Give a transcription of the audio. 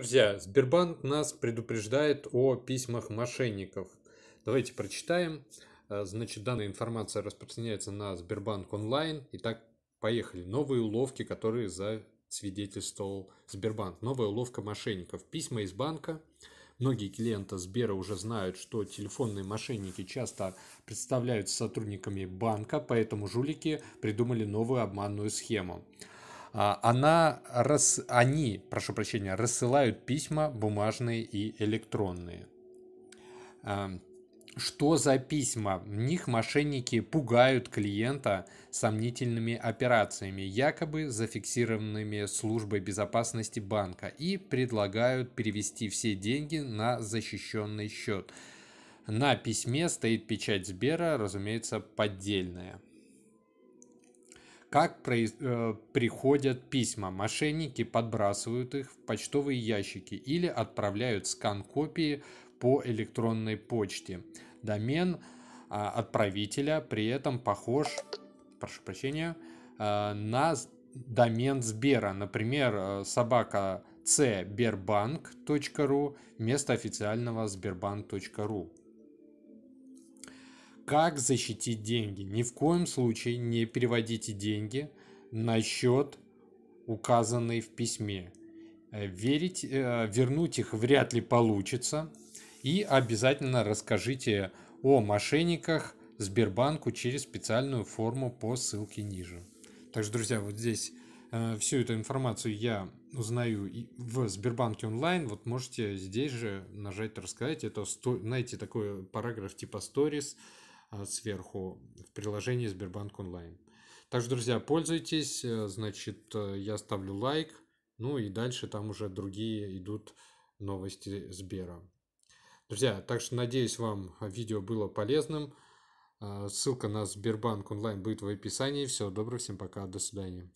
Друзья, Сбербанк нас предупреждает о письмах мошенников. Давайте прочитаем. Э, значит, данная информация распространяется на Сбербанк онлайн. Итак, поехали. Новые уловки, которые засвидетельствовал Сбербанк. Новая уловка мошенников. Письма из банка. Многие клиенты Сбера уже знают, что телефонные мошенники часто представляются сотрудниками банка, поэтому жулики придумали новую обманную схему. А, она рас... они, прошу прощения, рассылают письма бумажные и электронные. Эм, что за письма? В них мошенники пугают клиента сомнительными операциями, якобы зафиксированными службой безопасности банка, и предлагают перевести все деньги на защищенный счет. На письме стоит печать Сбера, разумеется, поддельная. Как произ... э, приходят письма? Мошенники подбрасывают их в почтовые ящики или отправляют скан копии по электронной почте. Домен э, отправителя при этом похож, прошу прощения, э, на домен Сбера. Например, э, собака cberbank.ru вместо официального сбербанк.ру как защитить деньги. Ни в коем случае не переводите деньги на счет, указанный в письме. Э, верить, э, вернуть их вряд ли получится. И обязательно расскажите о мошенниках Сбербанку через специальную форму по ссылке ниже. Так что, друзья, вот здесь э, всю эту информацию я узнаю в Сбербанке онлайн. Вот можете здесь же нажать «Рассказать». Это, сто... знаете, такой параграф типа «Stories», а, сверху в приложении Сбербанк Онлайн. Так что, друзья, пользуйтесь. Э, значит, э, я ставлю лайк. Ну и дальше там уже другие идут новости Сбера. Друзья, так что надеюсь, вам видео было полезным. Э, ссылка на Сбербанк онлайн будет в описании. Всего доброго, всем пока, до свидания.